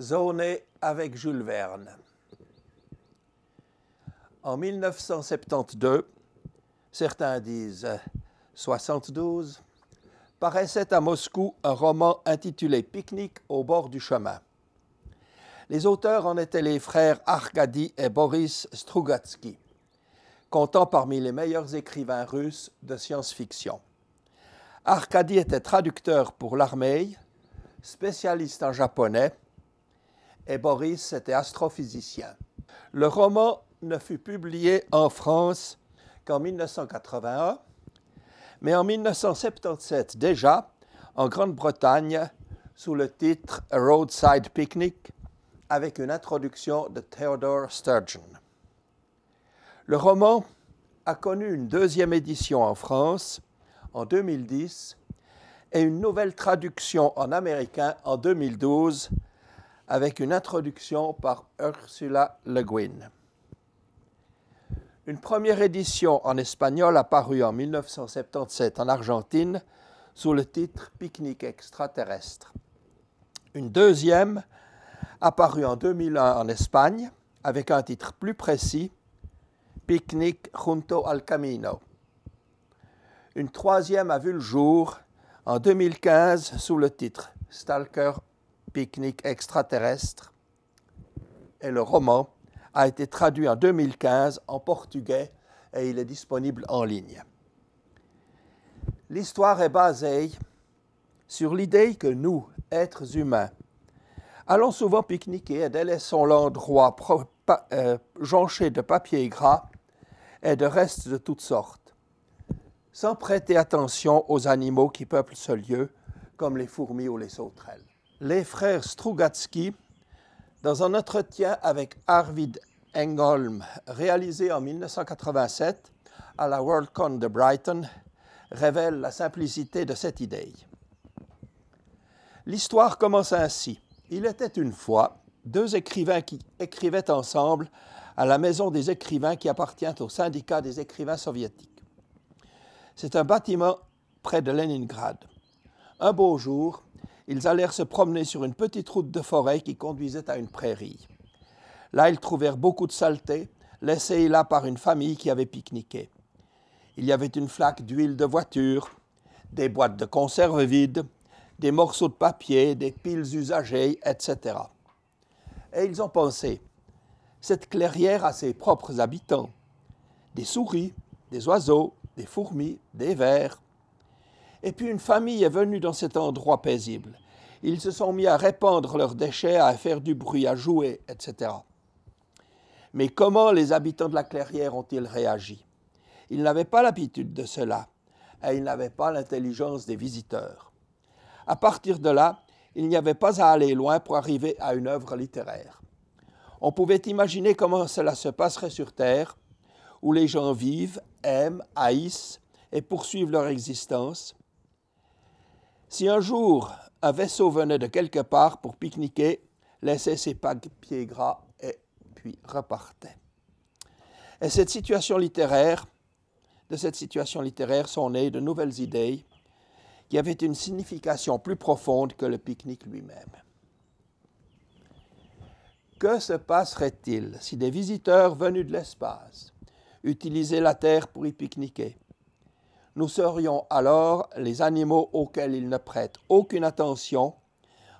Zoné avec Jules Verne. En 1972, certains disent 72, euh, paraissait à Moscou un roman intitulé Pique-nique au bord du chemin. Les auteurs en étaient les frères Arkady et Boris Strugatsky, comptant parmi les meilleurs écrivains russes de science-fiction. Arkady était traducteur pour l'armée, spécialiste en japonais et Boris était astrophysicien. Le roman ne fut publié en France qu'en 1981, mais en 1977 déjà, en Grande-Bretagne, sous le titre A Roadside Picnic, avec une introduction de Theodore Sturgeon. Le roman a connu une deuxième édition en France en 2010 et une nouvelle traduction en américain en 2012 avec une introduction par Ursula Le Guin. Une première édition en espagnol apparue en 1977 en Argentine sous le titre Pique-nique extraterrestre. Une deuxième apparue en 2001 en Espagne avec un titre plus précis Picnic junto al camino. Une troisième a vu le jour en 2015 sous le titre Stalker pique-nique extraterrestre. Et le roman a été traduit en 2015 en portugais et il est disponible en ligne. L'histoire est basée sur l'idée que nous, êtres humains, allons souvent pique-niquer et délaissons l'endroit euh, jonché de papier gras et de restes de toutes sortes, sans prêter attention aux animaux qui peuplent ce lieu, comme les fourmis ou les sauterelles les frères Strugatsky, dans un entretien avec Arvid Engholm, réalisé en 1987 à la Worldcon de Brighton, révèle la simplicité de cette idée. L'histoire commence ainsi. Il était une fois deux écrivains qui écrivaient ensemble à la maison des écrivains qui appartient au syndicat des écrivains soviétiques. C'est un bâtiment près de Leningrad. Un beau jour, ils allèrent se promener sur une petite route de forêt qui conduisait à une prairie. Là, ils trouvèrent beaucoup de saleté, laissée là par une famille qui avait pique-niqué. Il y avait une flaque d'huile de voiture, des boîtes de conserve vides, des morceaux de papier, des piles usagées, etc. Et ils ont pensé, cette clairière a ses propres habitants, des souris, des oiseaux, des fourmis, des vers, et puis une famille est venue dans cet endroit paisible. Ils se sont mis à répandre leurs déchets, à faire du bruit, à jouer, etc. Mais comment les habitants de la clairière ont-ils réagi Ils n'avaient pas l'habitude de cela et ils n'avaient pas l'intelligence des visiteurs. À partir de là, il n'y avait pas à aller loin pour arriver à une œuvre littéraire. On pouvait imaginer comment cela se passerait sur Terre, où les gens vivent, aiment, haïssent et poursuivent leur existence, si un jour un vaisseau venait de quelque part pour pique-niquer, laissait ses pieds gras et puis repartait. Et cette situation littéraire, de cette situation littéraire sont nées de nouvelles idées qui avaient une signification plus profonde que le pique-nique lui-même. Que se passerait-il si des visiteurs venus de l'espace utilisaient la Terre pour y pique-niquer nous serions alors les animaux auxquels ils ne prêtent aucune attention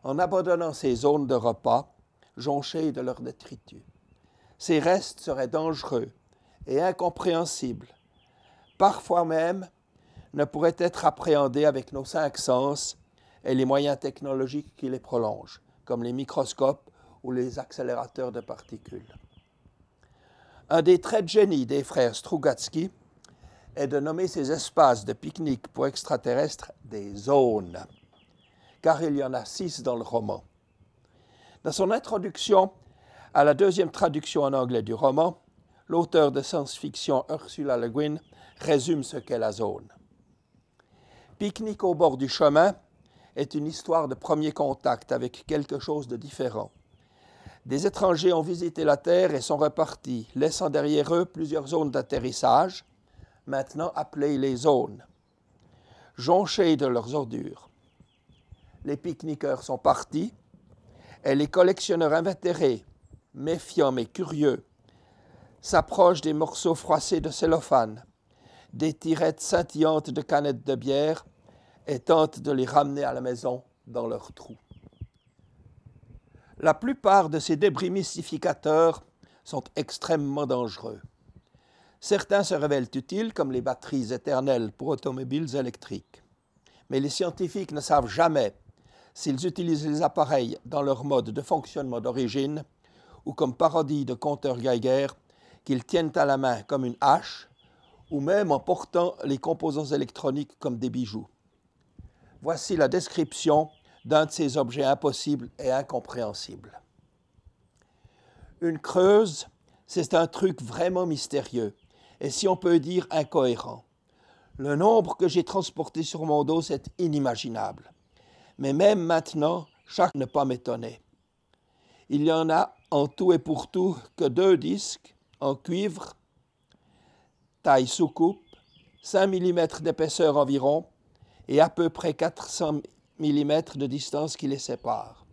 en abandonnant ces zones de repas jonchées de leurs détritus. Ces restes seraient dangereux et incompréhensibles. Parfois même, ne pourraient être appréhendés avec nos cinq sens et les moyens technologiques qui les prolongent, comme les microscopes ou les accélérateurs de particules. Un des traits de génie des frères Strugatsky est de nommer ces espaces de pique-nique pour extraterrestres des zones, car il y en a six dans le roman. Dans son introduction à la deuxième traduction en anglais du roman, l'auteur de science-fiction Ursula Le Guin résume ce qu'est la zone. Pique-nique au bord du chemin est une histoire de premier contact avec quelque chose de différent. Des étrangers ont visité la Terre et sont repartis, laissant derrière eux plusieurs zones d'atterrissage, maintenant appelées les zones, jonchées de leurs ordures. Les pique-niqueurs sont partis et les collectionneurs invétérés, méfiants mais curieux, s'approchent des morceaux froissés de cellophane, des tirettes scintillantes de canettes de bière et tentent de les ramener à la maison dans leurs trous. La plupart de ces débris mystificateurs sont extrêmement dangereux. Certains se révèlent utiles, comme les batteries éternelles pour automobiles électriques. Mais les scientifiques ne savent jamais s'ils utilisent les appareils dans leur mode de fonctionnement d'origine ou comme parodie de compteur Geiger qu'ils tiennent à la main comme une hache ou même en portant les composants électroniques comme des bijoux. Voici la description d'un de ces objets impossibles et incompréhensibles. Une creuse, c'est un truc vraiment mystérieux et si on peut dire incohérent. Le nombre que j'ai transporté sur mon dos, est inimaginable. Mais même maintenant, chaque ne pas m'étonner. Il y en a en tout et pour tout que deux disques en cuivre, taille sous coupe, 5 mm d'épaisseur environ, et à peu près 400 mm de distance qui les sépare.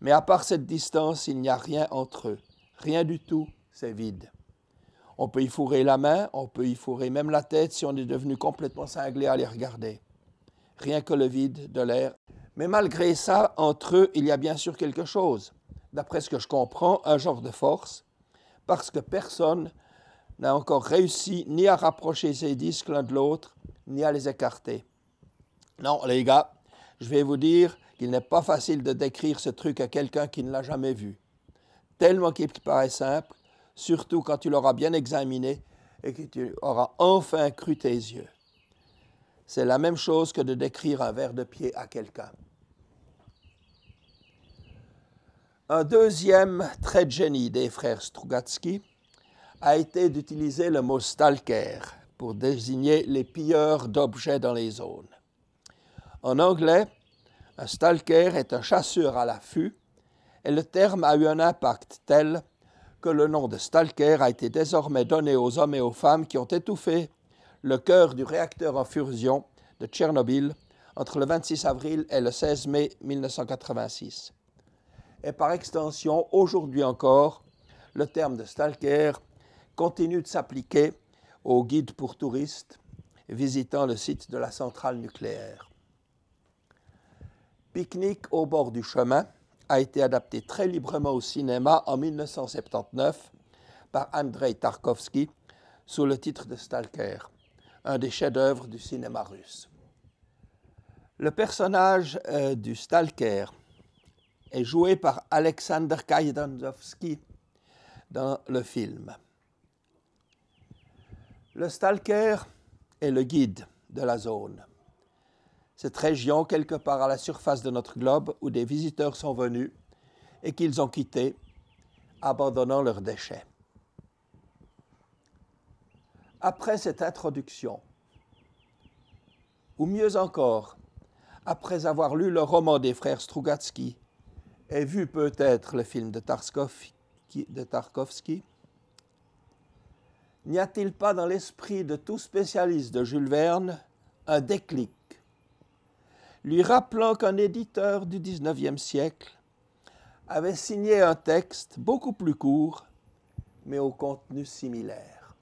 Mais à part cette distance, il n'y a rien entre eux. Rien du tout, c'est vide. On peut y fourrer la main, on peut y fourrer même la tête si on est devenu complètement cinglé à les regarder. Rien que le vide de l'air. Mais malgré ça, entre eux, il y a bien sûr quelque chose. D'après ce que je comprends, un genre de force, parce que personne n'a encore réussi ni à rapprocher ces disques l'un de l'autre, ni à les écarter. Non, les gars, je vais vous dire qu'il n'est pas facile de décrire ce truc à quelqu'un qui ne l'a jamais vu. Tellement qu'il paraît simple, surtout quand tu l'auras bien examiné et que tu auras enfin cru tes yeux. C'est la même chose que de décrire un verre de pied à quelqu'un. Un deuxième trait de génie des frères Strugatsky a été d'utiliser le mot stalker pour désigner les pilleurs d'objets dans les zones. En anglais, un stalker est un chasseur à l'affût et le terme a eu un impact tel que le nom de Stalker a été désormais donné aux hommes et aux femmes qui ont étouffé le cœur du réacteur en fusion de Tchernobyl entre le 26 avril et le 16 mai 1986. Et par extension, aujourd'hui encore, le terme de Stalker continue de s'appliquer aux guides pour touristes visitant le site de la centrale nucléaire. Pique-nique au bord du chemin, a été adapté très librement au cinéma en 1979 par Andrei Tarkovsky sous le titre de Stalker, un des chefs-d'œuvre du cinéma russe. Le personnage euh, du Stalker est joué par Alexander Kajdanzovsky dans le film. Le Stalker est le guide de la zone cette région quelque part à la surface de notre globe où des visiteurs sont venus et qu'ils ont quitté, abandonnant leurs déchets. Après cette introduction, ou mieux encore, après avoir lu le roman des frères Strugatsky et vu peut-être le film de, Tarkovski, de Tarkovsky, n'y a-t-il pas dans l'esprit de tout spécialiste de Jules Verne un déclic lui rappelant qu'un éditeur du XIXe siècle avait signé un texte beaucoup plus court, mais au contenu similaire.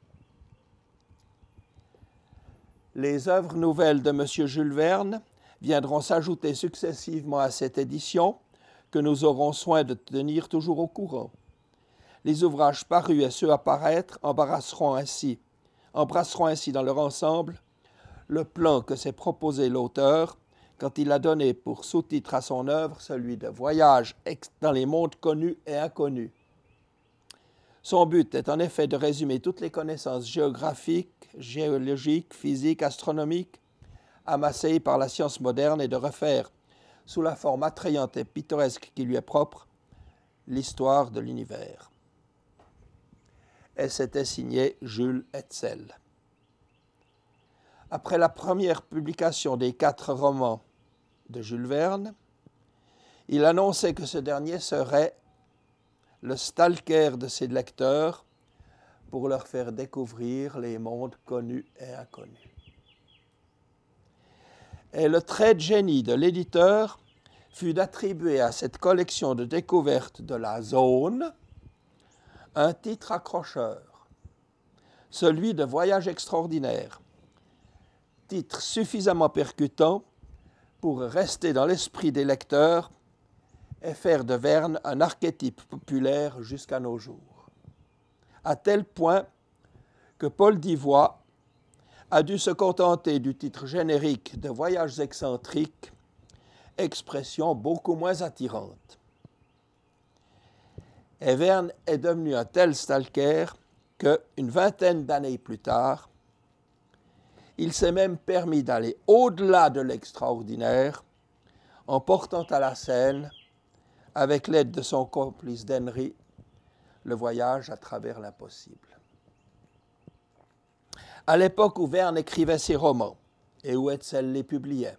Les œuvres nouvelles de M. Jules Verne viendront s'ajouter successivement à cette édition que nous aurons soin de tenir toujours au courant. Les ouvrages parus et ceux à paraître embarrasseront ainsi, embrasseront ainsi dans leur ensemble le plan que s'est proposé l'auteur quand il a donné pour sous-titre à son œuvre celui de Voyage dans les mondes connus et inconnus. Son but est en effet de résumer toutes les connaissances géographiques, géologiques, physiques, astronomiques amassées par la science moderne et de refaire, sous la forme attrayante et pittoresque qui lui est propre, l'histoire de l'univers. Elle s'était signée Jules Hetzel. Après la première publication des quatre romans de Jules Verne, il annonçait que ce dernier serait le stalker de ses lecteurs pour leur faire découvrir les mondes connus et inconnus. Et le trait de génie de l'éditeur fut d'attribuer à cette collection de découvertes de la zone un titre accrocheur, celui de Voyage extraordinaire, titre suffisamment percutant pour rester dans l'esprit des lecteurs et faire de Verne un archétype populaire jusqu'à nos jours. À tel point que Paul Divois a dû se contenter du titre générique de Voyages excentriques, expression beaucoup moins attirante. Et Verne est devenu un tel stalker que, une vingtaine d'années plus tard, il s'est même permis d'aller au-delà de l'extraordinaire en portant à la scène, avec l'aide de son complice d'Henry, le voyage à travers l'impossible. À l'époque où Verne écrivait ses romans et où Hetzel les publiait,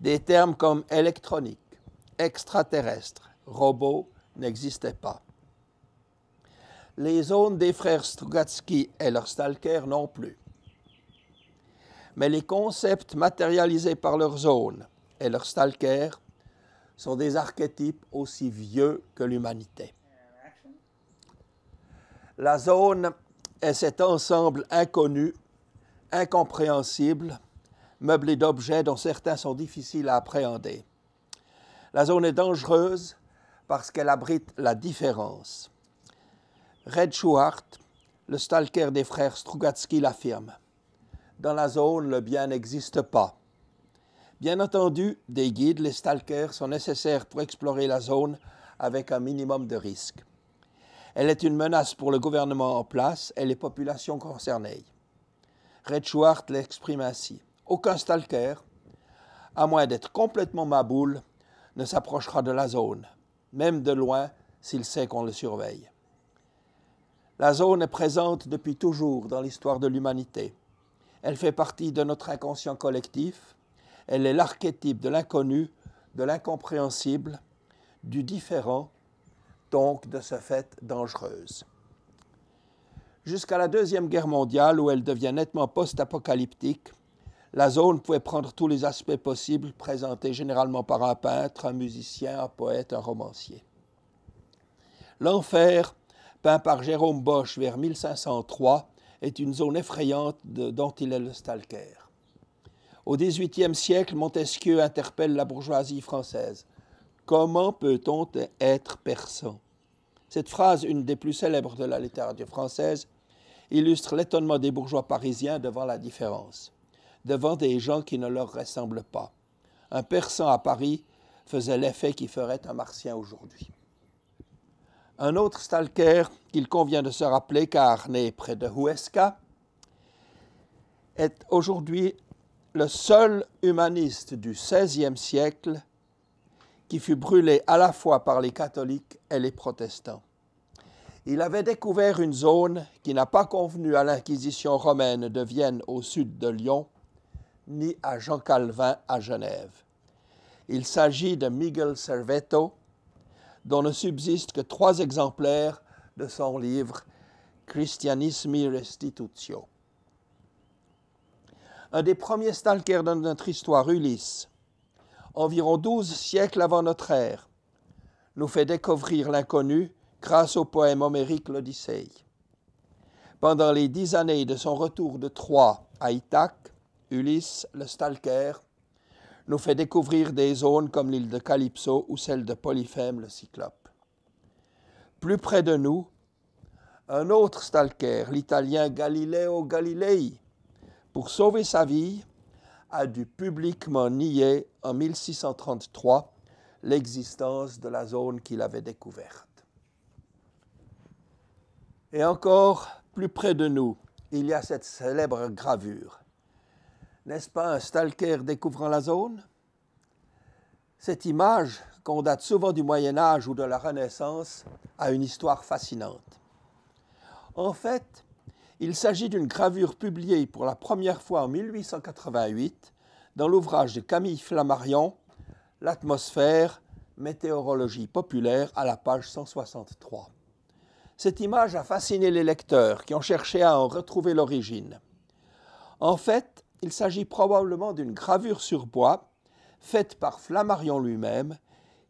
des termes comme électronique, extraterrestre, robot n'existaient pas. Les zones des frères Strugatsky et leurs Stalker non plus mais les concepts matérialisés par leur zone et leur stalker sont des archétypes aussi vieux que l'humanité. La zone est cet ensemble inconnu, incompréhensible, meublé d'objets dont certains sont difficiles à appréhender. La zone est dangereuse parce qu'elle abrite la différence. Red Schuart, le stalker des frères Strugatsky, l'affirme dans la zone, le bien n'existe pas. Bien entendu, des guides, les stalkers, sont nécessaires pour explorer la zone avec un minimum de risque. Elle est une menace pour le gouvernement en place et les populations concernées. Red Schwartz l'exprime ainsi. Aucun stalker, à moins d'être complètement maboule, ne s'approchera de la zone, même de loin s'il sait qu'on le surveille. La zone est présente depuis toujours dans l'histoire de l'humanité. Elle fait partie de notre inconscient collectif. Elle est l'archétype de l'inconnu, de l'incompréhensible, du différent, donc de ce fait dangereuse. Jusqu'à la Deuxième Guerre mondiale, où elle devient nettement post-apocalyptique, la zone pouvait prendre tous les aspects possibles présentés généralement par un peintre, un musicien, un poète, un romancier. L'enfer, peint par Jérôme Bosch vers 1503, est une zone effrayante dont il est le stalker. Au XVIIIe siècle, Montesquieu interpelle la bourgeoisie française. Comment peut-on être persan Cette phrase, une des plus célèbres de la littérature française, illustre l'étonnement des bourgeois parisiens devant la différence, devant des gens qui ne leur ressemblent pas. Un persan à Paris faisait l'effet qui ferait un martien aujourd'hui. Un autre stalker qu'il convient de se rappeler car né près de Huesca est aujourd'hui le seul humaniste du XVIe siècle qui fut brûlé à la fois par les catholiques et les protestants. Il avait découvert une zone qui n'a pas convenu à l'Inquisition romaine de Vienne au sud de Lyon, ni à Jean Calvin à Genève. Il s'agit de Miguel Serveto, dont ne subsistent que trois exemplaires de son livre Christianismi Restitutio. Un des premiers stalkers de notre histoire, Ulysse, environ douze siècles avant notre ère, nous fait découvrir l'inconnu grâce au poème homérique L'Odyssée. Pendant les dix années de son retour de Troie à Ithaque, Ulysse, le stalker, nous fait découvrir des zones comme l'île de Calypso ou celle de Polyphème le Cyclope. Plus près de nous, un autre stalker, l'italien Galileo Galilei, pour sauver sa vie, a dû publiquement nier en 1633 l'existence de la zone qu'il avait découverte. Et encore plus près de nous, il y a cette célèbre gravure n'est-ce pas un stalker découvrant la zone Cette image, qu'on date souvent du Moyen Âge ou de la Renaissance, a une histoire fascinante. En fait, il s'agit d'une gravure publiée pour la première fois en 1888 dans l'ouvrage de Camille Flammarion, L'atmosphère, météorologie populaire, à la page 163. Cette image a fasciné les lecteurs qui ont cherché à en retrouver l'origine. En fait, il s'agit probablement d'une gravure sur bois faite par Flammarion lui-même,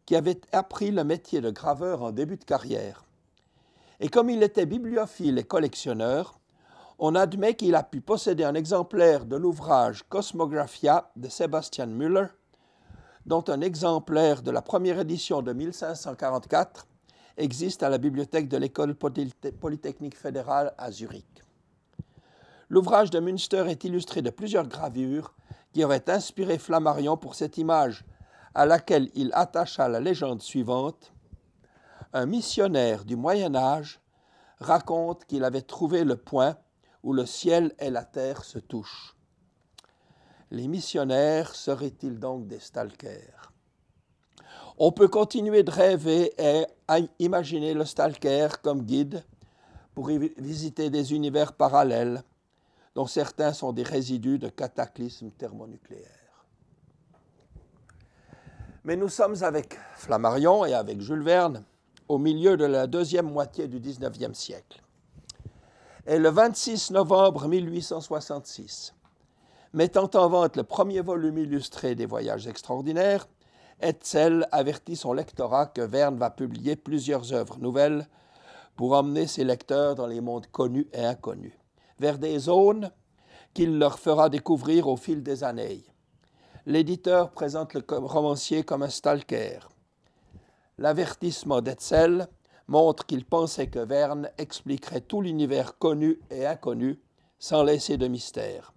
qui avait appris le métier de graveur en début de carrière. Et comme il était bibliophile et collectionneur, on admet qu'il a pu posséder un exemplaire de l'ouvrage Cosmographia de Sebastian Müller, dont un exemplaire de la première édition de 1544 existe à la bibliothèque de l'École polytechnique fédérale à Zurich. L'ouvrage de Münster est illustré de plusieurs gravures qui auraient inspiré Flammarion pour cette image, à laquelle il attacha la légende suivante. Un missionnaire du Moyen Âge raconte qu'il avait trouvé le point où le ciel et la terre se touchent. Les missionnaires seraient-ils donc des stalkers On peut continuer de rêver et imaginer le stalker comme guide pour visiter des univers parallèles dont certains sont des résidus de cataclysmes thermonucléaires. Mais nous sommes avec Flammarion et avec Jules Verne au milieu de la deuxième moitié du 19e siècle. Et le 26 novembre 1866, mettant en vente le premier volume illustré des Voyages extraordinaires, Hetzel avertit son lectorat que Verne va publier plusieurs œuvres nouvelles pour emmener ses lecteurs dans les mondes connus et inconnus vers des zones qu'il leur fera découvrir au fil des années. L'éditeur présente le romancier comme un stalker. L'avertissement d'Etzel montre qu'il pensait que Verne expliquerait tout l'univers connu et inconnu sans laisser de mystère.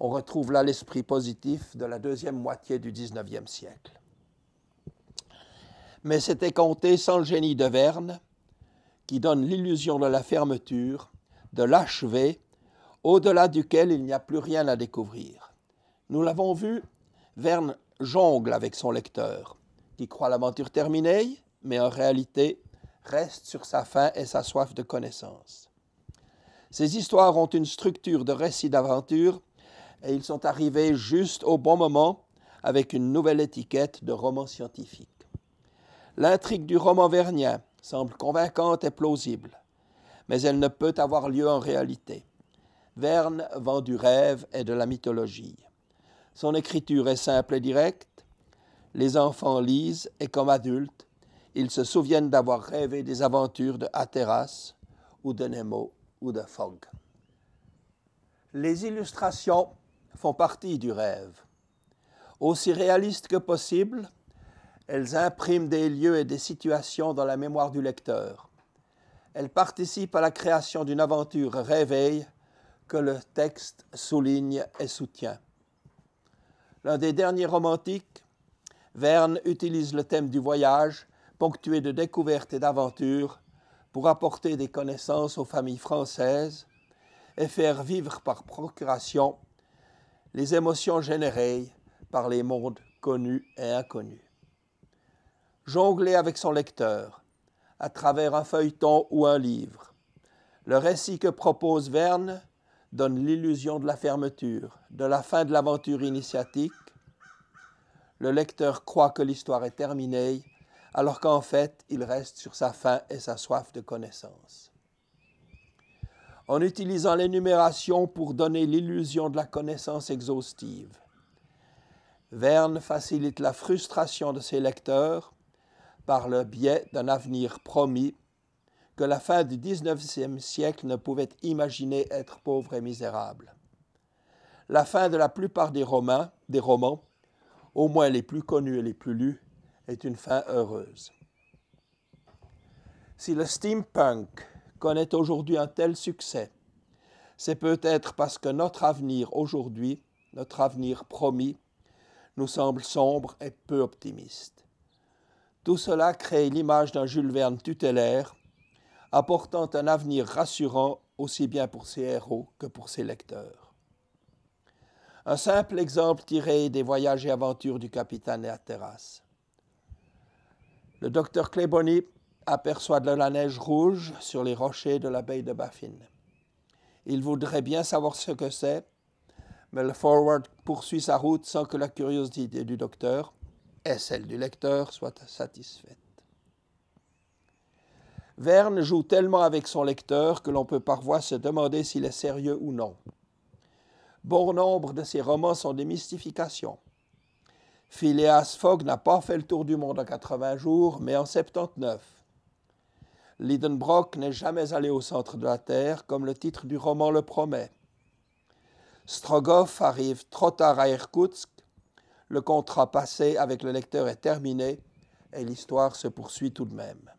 On retrouve là l'esprit positif de la deuxième moitié du XIXe siècle. Mais c'était compté sans le génie de Verne, qui donne l'illusion de la fermeture de l'achever, au-delà duquel il n'y a plus rien à découvrir. Nous l'avons vu, Verne jongle avec son lecteur, qui croit l'aventure terminée, mais en réalité reste sur sa faim et sa soif de connaissance. Ces histoires ont une structure de récit d'aventure et ils sont arrivés juste au bon moment avec une nouvelle étiquette de roman scientifique. L'intrigue du roman vernien semble convaincante et plausible mais elle ne peut avoir lieu en réalité. Verne vend du rêve et de la mythologie. Son écriture est simple et directe. Les enfants lisent et comme adultes, ils se souviennent d'avoir rêvé des aventures de Hatteras ou de Nemo ou de Fogg. Les illustrations font partie du rêve. Aussi réalistes que possible, elles impriment des lieux et des situations dans la mémoire du lecteur. Elle participe à la création d'une aventure réveille que le texte souligne et soutient. L'un des derniers romantiques, Verne utilise le thème du voyage, ponctué de découvertes et d'aventures, pour apporter des connaissances aux familles françaises et faire vivre par procuration les émotions générées par les mondes connus et inconnus. Jongler avec son lecteur, à travers un feuilleton ou un livre. Le récit que propose Verne donne l'illusion de la fermeture, de la fin de l'aventure initiatique. Le lecteur croit que l'histoire est terminée, alors qu'en fait, il reste sur sa faim et sa soif de connaissance. En utilisant l'énumération pour donner l'illusion de la connaissance exhaustive, Verne facilite la frustration de ses lecteurs par le biais d'un avenir promis que la fin du 19e siècle ne pouvait imaginer être pauvre et misérable. La fin de la plupart des romans, des romans, au moins les plus connus et les plus lus, est une fin heureuse. Si le steampunk connaît aujourd'hui un tel succès, c'est peut-être parce que notre avenir aujourd'hui, notre avenir promis, nous semble sombre et peu optimiste. Tout cela crée l'image d'un Jules Verne tutélaire, apportant un avenir rassurant aussi bien pour ses héros que pour ses lecteurs. Un simple exemple tiré des voyages et aventures du capitaine terrasse. Le docteur Cléboni aperçoit de la neige rouge sur les rochers de la baie de Baffin. Il voudrait bien savoir ce que c'est, mais le Forward poursuit sa route sans que la curiosité du docteur et celle du lecteur soit satisfaite. Verne joue tellement avec son lecteur que l'on peut parfois se demander s'il est sérieux ou non. Bon nombre de ses romans sont des mystifications. Phileas Fogg n'a pas fait le tour du monde en 80 jours, mais en 79. Lidenbrock n'est jamais allé au centre de la Terre, comme le titre du roman le promet. Strogoff arrive trop tard à Irkoutsk le contrat passé avec le lecteur est terminé et l'histoire se poursuit tout de même.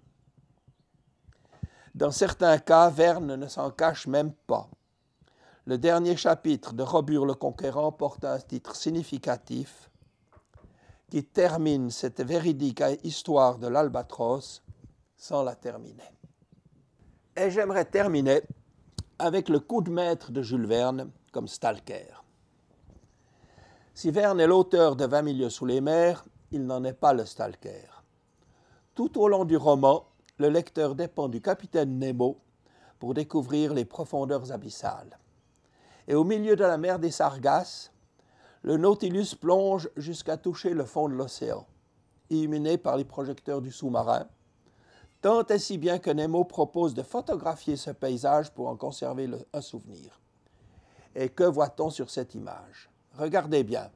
Dans certains cas, Verne ne s'en cache même pas. Le dernier chapitre de Robur le Conquérant porte un titre significatif qui termine cette véridique histoire de l'albatros sans la terminer. Et j'aimerais terminer avec le coup de maître de Jules Verne comme stalker. Si Verne est l'auteur de 20 milieux sous les mers, il n'en est pas le stalker. Tout au long du roman, le lecteur dépend du capitaine Nemo pour découvrir les profondeurs abyssales. Et au milieu de la mer des Sargasses, le Nautilus plonge jusqu'à toucher le fond de l'océan, illuminé par les projecteurs du sous-marin, tant et si bien que Nemo propose de photographier ce paysage pour en conserver un souvenir. Et que voit-on sur cette image Regardez bien.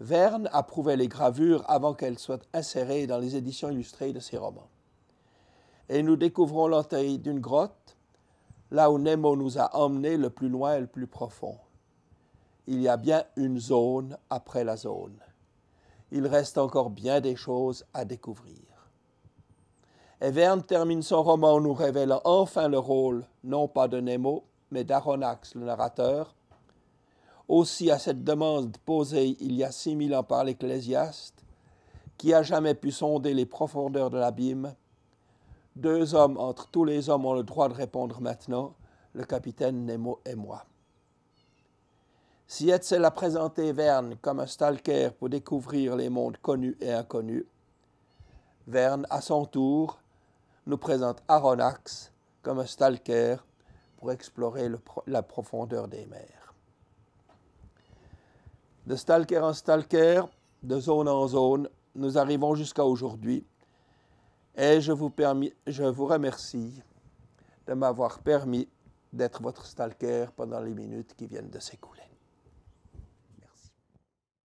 Verne approuvait les gravures avant qu'elles soient insérées dans les éditions illustrées de ses romans. Et nous découvrons l'entrée d'une grotte, là où Nemo nous a emmenés le plus loin et le plus profond. Il y a bien une zone après la zone. Il reste encore bien des choses à découvrir. Et Verne termine son roman en nous révélant enfin le rôle, non pas de Nemo, mais d'Aronnax, le narrateur, aussi à cette demande posée il y a six mille ans par l'Ecclésiaste, qui a jamais pu sonder les profondeurs de l'abîme, deux hommes entre tous les hommes ont le droit de répondre maintenant, le capitaine Nemo et moi. Si Hetzel a présenté Verne comme un stalker pour découvrir les mondes connus et inconnus, Verne, à son tour, nous présente Aronnax comme un stalker pour explorer la profondeur des mers. De stalker en stalker, de zone en zone, nous arrivons jusqu'à aujourd'hui. Et je vous, je vous remercie de m'avoir permis d'être votre stalker pendant les minutes qui viennent de s'écouler.